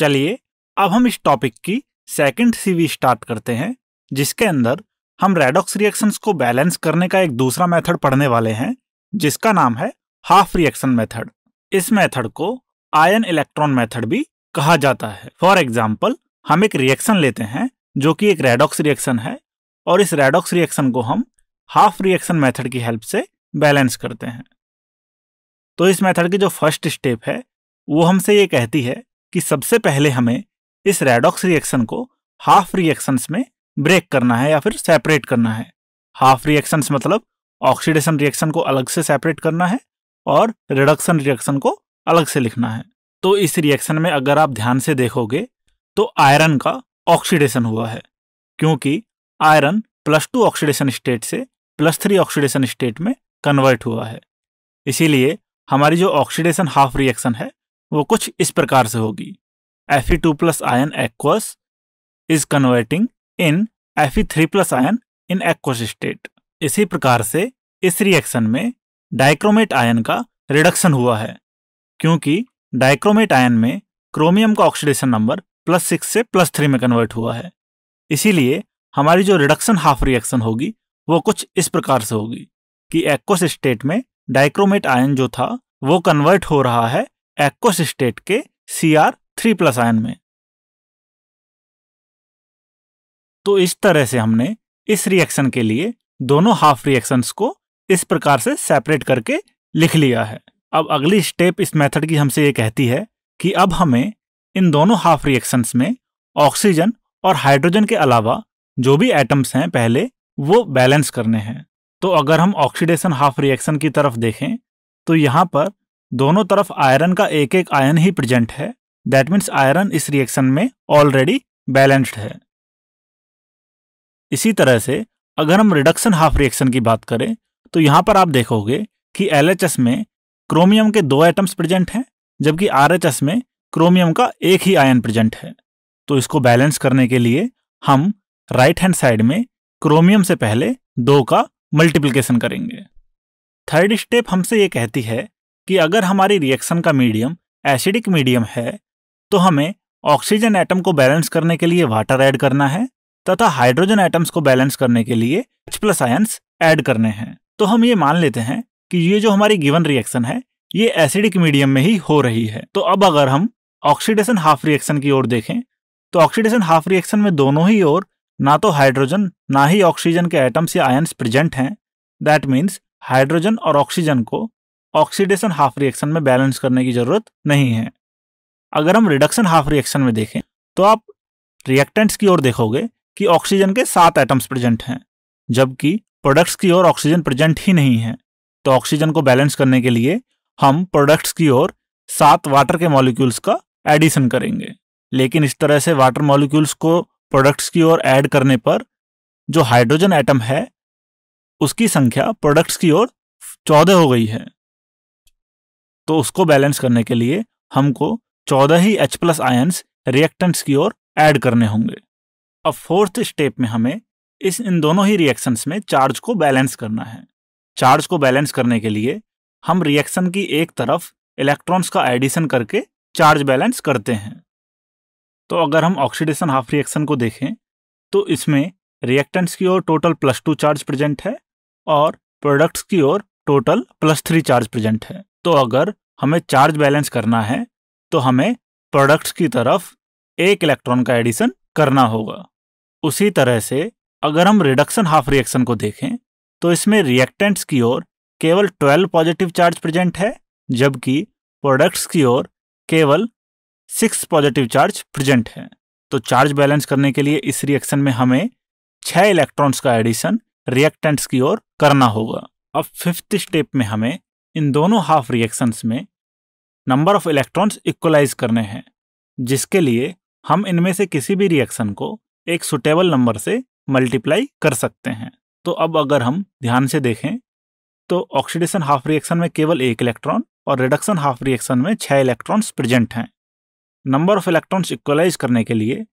चलिए अब हम इस टॉपिक की सेकंड सीवी स्टार्ट करते हैं जिसके अंदर हम रेडॉक्स रिएक्शंस को बैलेंस करने का एक दूसरा मेथड पढ़ने वाले हैं जिसका नाम है हाफ रिएक्शन मेथड इस मेथड को आयन इलेक्ट्रॉन मेथड भी कहा जाता है फॉर एग्जाम्पल हम एक रिएक्शन लेते हैं जो कि एक रेडॉक्स रिएक्शन है और इस रेडॉक्स रिएक्शन को हम हाफ रिएक्शन मेथड की हेल्प से बैलेंस करते हैं तो इस मेथड की जो फर्स्ट स्टेप है वो हमसे ये कहती है कि सबसे पहले हमें इस रेडॉक्स रिएक्शन को हाफ रिएक्शंस में ब्रेक करना है या फिर सेपरेट करना है हाफ रिएक्शंस मतलब ऑक्सीडेशन रिएक्शन को अलग से सेपरेट करना है और रिडक्शन रिएक्शन को अलग से लिखना है तो इस रिएक्शन में अगर आप ध्यान से देखोगे तो आयरन का ऑक्सीडेशन हुआ है क्योंकि iron plus two oxidation state से प्लस थ्री ऑक्सीडेशन स्टेट में कन्वर्ट हुआ है इसीलिए हमारी जो ऑक्सीडेशन हाफ रिएक्शन है वो कुछ इस प्रकार से होगी F E two plus ion aqueous is converting in F E three plus ion in aqueous state इसी प्रकार से इस रिएक्शन में डाइक्रोमेट आयन का रिडक्शन हुआ है क्योंकि डाइक्रोमेट आयन में क्रोमियम का ऑक्सीडेशन नंबर प्लस सिक्स से प्लस थ्री में कन्वर्ट हुआ है इसीलिए हमारी जो रिडक्शन हाफ रिएक्शन होगी वो कुछ इस प्रकार से होगी कि एक्वस स्टेट में डाइक्रोमेट आयन जो था वो कन्वर्ट हो रहा है एक्वस के C R three plus ion में तो इस तरह से हमने इस रिएक्शन के लिए दोनों हाफ रिएक्शंस को इस प्रकार से सेपरेट करके लिख लिया है अब अगली स्टेप इस मेथड की हमसे ये कहती है कि अब हमें इन दोनों हाफ रिएक्शंस में ऑक्सीजन और हाइड्रोजन के अलावा जो भी एटम्स हैं पहले वो बैलेंस करने हैं तो अगर हम ऑक्सीडेशन हाफ रिएक्शन की तरफ देखें तो यहाँ पर दोनों तरफ आयरन का एक एक आयन ही प्रेजेंट है दैट मीन्स आयरन इस रिएक्शन में ऑलरेडी बैलेंस्ड है इसी तरह से अगर हम रिडक्शन हाफ रिएक्शन की बात करें तो यहां पर आप देखोगे कि एल में क्रोमियम के दो एटम्स प्रेजेंट हैं जबकि आर में क्रोमियम का एक ही आयन प्रेजेंट है तो इसको बैलेंस करने के लिए हम राइट हैंड साइड में क्रोमियम से पहले दो का मल्टीप्लिकेशन करेंगे थर्ड स्टेप हमसे ये कहती है कि अगर हमारी रिएक्शन का मीडियम एसिडिक मीडियम है तो हमें ऑक्सीजन एटम को बैलेंस करने के लिए वाटर ऐड करना है तथा हाइड्रोजन एटम्स को बैलेंस करने के लिए एच प्लस आयंस ऐड करने हैं तो हम ये मान लेते हैं कि ये जो हमारी गिवन रिएक्शन है ये एसिडिक मीडियम में ही हो रही है तो अब अगर हम ऑक्सीडेशन हाफ रिएक्शन की ओर देखें तो ऑक्सीडेशन हाफ रिएक्शन में दोनों ही ओर ना तो हाइड्रोजन ना ही ऑक्सीजन के एटम्स या आयंस प्रेजेंट हैं दैट मीन्स हाइड्रोजन और ऑक्सीजन को ऑक्सीडेशन हाफ रिएक्शन में बैलेंस करने की जरूरत नहीं है अगर हम रिडक्शन हाफ रिएक्शन में देखें तो आप रिएक्टेंट्स की ओर देखोगे कि ऑक्सीजन के सात एटम्स प्रेजेंट हैं जबकि प्रोडक्ट्स की ओर ऑक्सीजन प्रेजेंट ही नहीं है तो ऑक्सीजन को बैलेंस करने के लिए हम प्रोडक्ट्स की ओर सात वाटर के मॉलिक्यूल्स का एडिशन करेंगे लेकिन इस तरह से वाटर मॉलिक्यूल्स को प्रोडक्ट्स की ओर ऐड करने पर जो हाइड्रोजन एटम है उसकी संख्या प्रोडक्ट्स की ओर चौदह हो गई है तो उसको बैलेंस करने के लिए हमको चौदह ही एच प्लस आयन्स रिएक्टेंट्स की ओर ऐड करने होंगे अब फोर्थ स्टेप में हमें इस इन दोनों ही रिएक्शंस में चार्ज को बैलेंस करना है चार्ज को बैलेंस करने के लिए हम रिएक्शन की एक तरफ इलेक्ट्रॉन्स का एडिशन करके चार्ज बैलेंस करते हैं तो अगर हम ऑक्सीडेशन हाफ रिएक्शन को देखें तो इसमें रिएक्टेंट्स की ओर total plus two charge present है और प्रोडक्ट्स की ओर total plus three charge present है तो अगर हमें चार्ज बैलेंस करना है तो हमें प्रोडक्ट्स की तरफ एक इलेक्ट्रॉन का एडिशन करना होगा उसी तरह से अगर हम रिडक्शन हाफ रिएक्शन को देखें तो इसमें रिएक्टेंट्स की ओर केवल 12 पॉजिटिव चार्ज प्रेजेंट है जबकि प्रोडक्ट्स की ओर केवल 6 पॉजिटिव चार्ज प्रेजेंट है तो चार्ज बैलेंस करने के लिए इस रिएक्शन में हमें छह इलेक्ट्रॉन्स का एडिशन रिएक्टेंट्स की ओर करना होगा अब फिफ्थ स्टेप में हमें इन दोनों हाफ रिएक्शंस में नंबर ऑफ इलेक्ट्रॉन्स इक्वलाइज करने हैं जिसके लिए हम इनमें से किसी भी रिएक्शन को एक सुटेबल नंबर से मल्टीप्लाई कर सकते हैं तो अब अगर हम ध्यान से देखें तो ऑक्सीडेशन हाफ रिएक्शन में केवल एक इलेक्ट्रॉन और रिडक्शन हाफ रिएक्शन में छः इलेक्ट्रॉन्स प्रेजेंट हैं नंबर ऑफ इलेक्ट्रॉन्स इक्वलाइज करने के लिए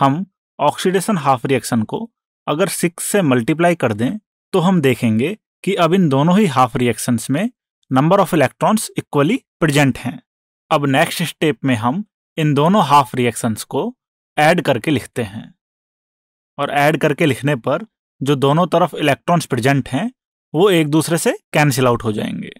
हम ऑक्सीडेशन हाफ रिएक्शन को अगर सिक्स से मल्टीप्लाई कर दें तो हम देखेंगे कि अब इन दोनों ही हाफ रिएक्शंस में number of electrons equally present हैं अब नेक्स्ट स्टेप में हम इन दोनों हाफ रिएक्शंस को ऐड करके लिखते हैं और ऐड करके लिखने पर जो दोनों तरफ इलेक्ट्रॉन्स प्रेजेंट हैं वो एक दूसरे से कैंसिल आउट हो जाएंगे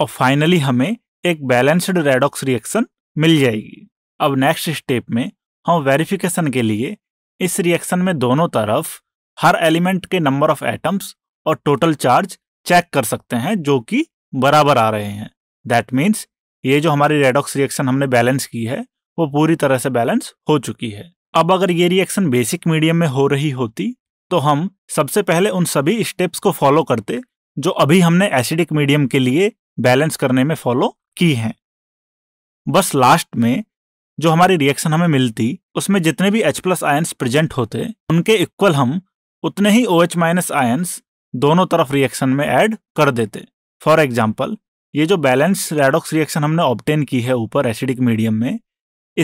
और फाइनली हमें एक बैलेंस्ड रेडॉक्स रिएक्शन मिल जाएगी अब नेक्स्ट स्टेप में हम वेरिफिकेशन के लिए इस रिएक्शन में दोनों तरफ हर एलिमेंट के नंबर ऑफ एटम्स और टोटल चार्ज चेक कर सकते हैं जो कि बराबर आ रहे हैं दैट मीन्स ये जो हमारी रेडॉक्स रिएक्शन हमने बैलेंस की है वो पूरी तरह से बैलेंस हो चुकी है अब अगर ये रिएक्शन बेसिक मीडियम में हो रही होती तो हम सबसे पहले उन सभी स्टेप्स को फॉलो करते जो अभी हमने एसिडिक मीडियम के लिए बैलेंस करने में फॉलो की हैं बस लास्ट में जो हमारी रिएक्शन हमें मिलती उसमें जितने भी H प्लस आयन्स प्रेजेंट होते उनके इक्वल हम उतने ही OH माइनस आयन्स दोनों तरफ रिएक्शन में ऐड कर देते फॉर एग्जाम्पल ये जो बैलेंस रेडॉक्स रिएक्शन हमने ऑप्टेन की है ऊपर एसिडिक मीडियम में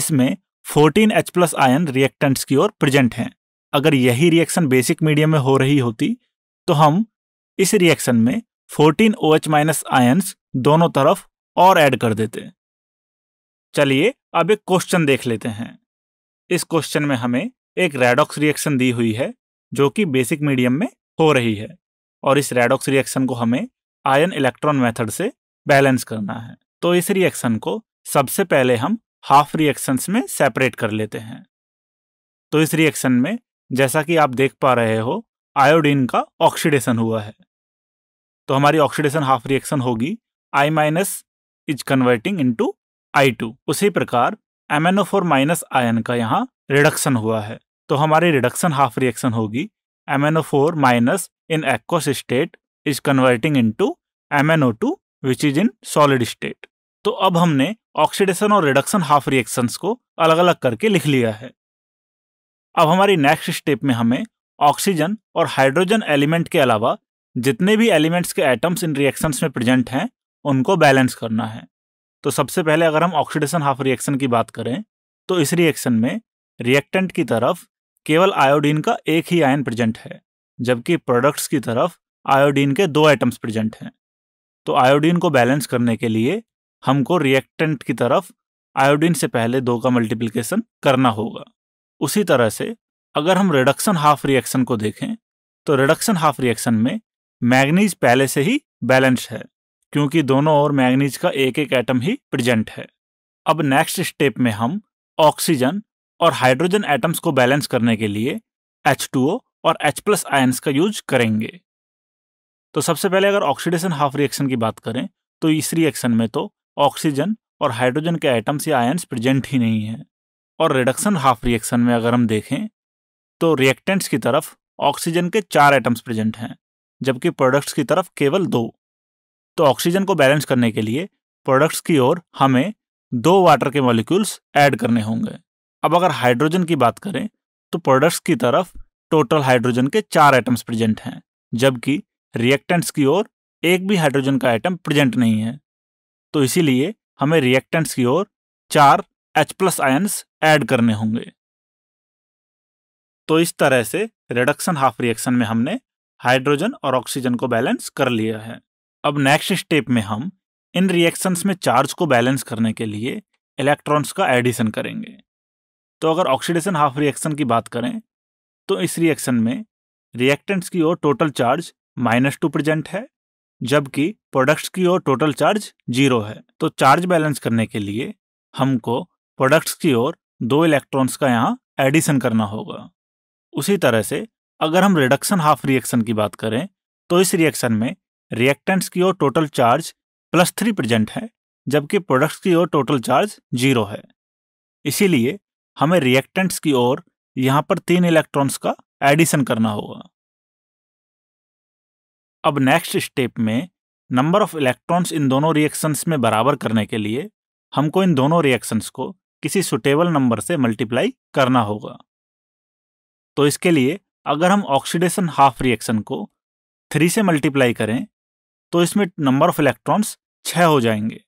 इसमें 14 एच प्लस आयन रिएक्टेंट्स की ओर प्रेजेंट हैं अगर यही रिएक्शन बेसिक मीडियम में हो रही होती तो हम इस रिएक्शन में 14 एच माइनस आयन्स दोनों तरफ और ऐड कर देते चलिए अब एक क्वेश्चन देख लेते हैं इस क्वेश्चन में हमें एक रेडॉक्स रिएक्शन दी हुई है जो कि बेसिक मीडियम में हो रही है और इस रेडॉक्स रिएक्शन को हमें आयन इलेक्ट्रॉन मेथड से बैलेंस करना है तो इस रिएक्शन को सबसे पहले हम हाफ रिएक्शंस में सेपरेट कर लेते हैं तो इस रिएक्शन में जैसा कि आप देख पा रहे हो आयोडीन का ऑक्सीडेशन हुआ है तो हमारी ऑक्सीडेशन हाफ रिएक्शन होगी I minus is converting in to I two उसी प्रकार M N O four minus ion का यहाँ रिडक्शन हुआ है तो हमारी रिडक्शन हाफ रिएक्शन होगी MnO4 minus in aqueous state is converting into MnO2 which is in solid state. तो अब हमने ऑक्सीडेशन और रिडक्शन हाफ रिएक्शंस को अलग अलग करके लिख लिया है अब हमारी नेक्स्ट स्टेप में हमें ऑक्सीजन और हाइड्रोजन एलिमेंट के अलावा जितने भी एलिमेंट्स के एटम्स इन रिएक्शंस में प्रेजेंट हैं उनको बैलेंस करना है तो सबसे पहले अगर हम ऑक्सीडेशन हाफ रिएक्शन की बात करें तो इस रिएक्शन में रिएक्टेंट की तरफ केवल आयोडीन का एक ही आयन प्रेजेंट है जबकि प्रोडक्ट्स की तरफ आयोडीन के दो आइटम्स प्रेजेंट हैं तो आयोडीन को बैलेंस करने के लिए हमको रिएक्टेंट की तरफ आयोडीन से पहले दो का मल्टीप्लिकेशन करना होगा उसी तरह से अगर हम रिडक्शन हाफ रिएक्शन को देखें तो रिडक्शन हाफ रिएक्शन में मैग्नीज पहले से ही बैलेंस है क्योंकि दोनों ओर मैग्नीज का एक एक एटम ही प्रेजेंट है अब नेक्स्ट स्टेप में हम ऑक्सीजन और हाइड्रोजन एटम्स को बैलेंस करने के लिए H2O और H प्लस आयन्स का यूज करेंगे तो सबसे पहले अगर ऑक्सीडेशन हाफ रिएक्शन की बात करें तो इस रिएक्शन में तो ऑक्सीजन और हाइड्रोजन के आइटम्स या आयन्स प्रेजेंट ही नहीं है और रिडक्शन हाफ रिएक्शन में अगर हम देखें तो रिएक्टेंट्स की तरफ ऑक्सीजन के चार आइटम्स प्रेजेंट हैं जबकि प्रोडक्ट्स की तरफ केवल दो तो ऑक्सीजन को बैलेंस करने के लिए प्रोडक्ट्स की ओर हमें दो वाटर के मॉलिक्यूल्स ऐड करने होंगे अब अगर हाइड्रोजन की बात करें तो प्रोडक्ट्स की तरफ टोटल हाइड्रोजन के चार आइटम्स प्रेजेंट हैं जबकि रिएक्टेंट्स की ओर एक भी हाइड्रोजन का आइटम प्रेजेंट नहीं है तो इसीलिए हमें रिएक्टेंट्स की ओर चार H प्लस आयन्स ऐड करने होंगे तो इस तरह से रिडक्शन हाफ रिएक्शन में हमने हाइड्रोजन और ऑक्सीजन को बैलेंस कर लिया है अब नेक्स्ट स्टेप में हम इन रिएक्शंस में चार्ज को बैलेंस करने के लिए इलेक्ट्रॉन्स का एडिशन करेंगे तो अगर ऑक्सीडेशन हाफ रिएक्शन की बात करें तो इस रिएक्शन में रिएक्टेंट्स की ओर total charge minus two present है जबकि प्रोडक्ट्स की ओर टोटल चार्ज जीरो है तो चार्ज बैलेंस करने के लिए हमको प्रोडक्ट्स की ओर दो इलेक्ट्रॉन्स का यहाँ एडिशन करना होगा उसी तरह से अगर हम रिडक्शन हाफ रिएक्शन की बात करें तो इस रिएक्शन में रिएक्टेंट्स की ओर total charge plus three present है जबकि प्रोडक्ट्स की ओर टोटल चार्ज जीरो है इसीलिए हमें रिएक्टेंट्स की ओर यहां पर तीन इलेक्ट्रॉन्स का एडिशन करना होगा अब नेक्स्ट स्टेप में नंबर ऑफ इलेक्ट्रॉन्स इन दोनों रिएक्शंस में बराबर करने के लिए हमको इन दोनों रिएक्शंस को किसी सुटेबल नंबर से मल्टीप्लाई करना होगा तो इसके लिए अगर हम ऑक्सीडेशन हाफ रिएक्शन को थ्री से मल्टीप्लाई करें तो इसमें नंबर ऑफ इलेक्ट्रॉन्स छः हो जाएंगे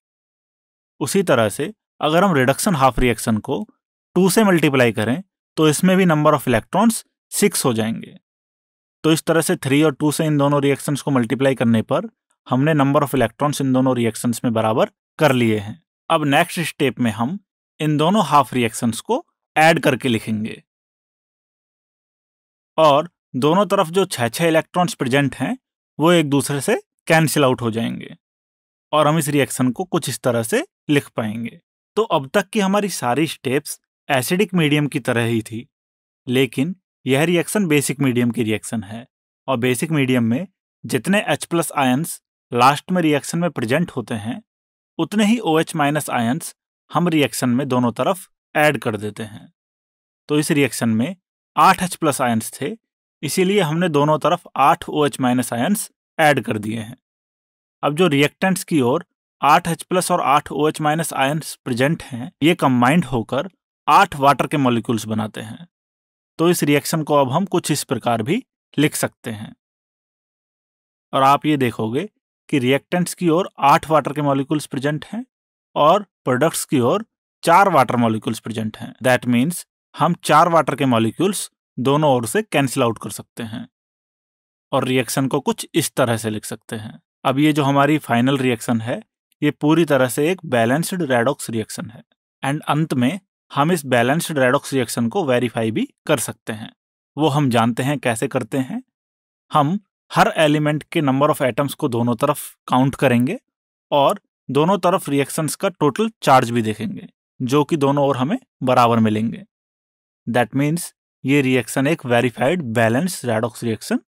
उसी तरह से अगर हम रिडक्शन हाफ रिएक्शन को टू से मल्टीप्लाई करें तो इसमें भी नंबर ऑफ इलेक्ट्रॉन्स सिक्स हो जाएंगे तो इस तरह से थ्री और टू से इन दोनों रिएक्शंस को मल्टीप्लाई करने पर हमने नंबर ऑफ इलेक्ट्रॉन्स इन दोनों रिएक्शंस में बराबर कर लिए हैं अब नेक्स्ट स्टेप में हम इन दोनों हाफ रिएक्शंस को ऐड करके लिखेंगे और दोनों तरफ जो छः छः इलेक्ट्रॉन्स प्रेजेंट हैं वो एक दूसरे से कैंसिल आउट हो जाएंगे और हम इस रिएक्शन को कुछ इस तरह से लिख पाएंगे तो अब तक की हमारी सारी स्टेप्स एसिडिक मीडियम की तरह ही थी लेकिन यह रिएक्शन बेसिक मीडियम की रिएक्शन है और बेसिक मीडियम में जितने H प्लस आयन्स लास्ट में रिएक्शन में प्रेजेंट होते हैं उतने ही ओ एच माइनस आयन्स हम रिएक्शन में दोनों तरफ ऐड कर देते हैं तो इस रिएक्शन में आठ एच प्लस आयन्स थे इसीलिए हमने दोनों तरफ आठ O H minus ions add कर दिए हैं अब जो रिएक्टेंट्स की ओर आठ एच प्लस और आठ O H minus ions present हैं ये कंबाइंड होकर आठ वाटर के मॉलिक्यूल्स बनाते हैं तो इस रिएक्शन को अब हम कुछ इस प्रकार भी लिख सकते हैं और आप ये देखोगे कि रिएक्टेंट्स की ओर आठ वाटर के मॉलिक्यूल्स प्रेजेंट हैं और प्रोडक्ट्स की ओर चार वाटर मॉलिक्यूल्स प्रेजेंट हैं दैट मीन्स हम चार वाटर के मॉलिक्यूल्स दोनों ओर से कैंसिल आउट कर सकते हैं और रिएक्शन को कुछ इस तरह से लिख सकते हैं अब ये जो हमारी फाइनल रिएक्शन है ये पूरी तरह से एक बैलेंस्ड रेडॉक्स रिएक्शन है एंड अंत में हम इस बैलेंस्ड रेडॉक्स रिएक्शन को वेरीफाई भी कर सकते हैं वो हम जानते हैं कैसे करते हैं हम हर एलिमेंट के नंबर ऑफ एटम्स को दोनों तरफ काउंट करेंगे और दोनों तरफ रिएक्शंस का टोटल चार्ज भी देखेंगे जो कि दोनों ओर हमें बराबर मिलेंगे दैट मीन्स ये रिएक्शन एक वेरीफाइड बैलेंस रेडॉक्स रिएक्शन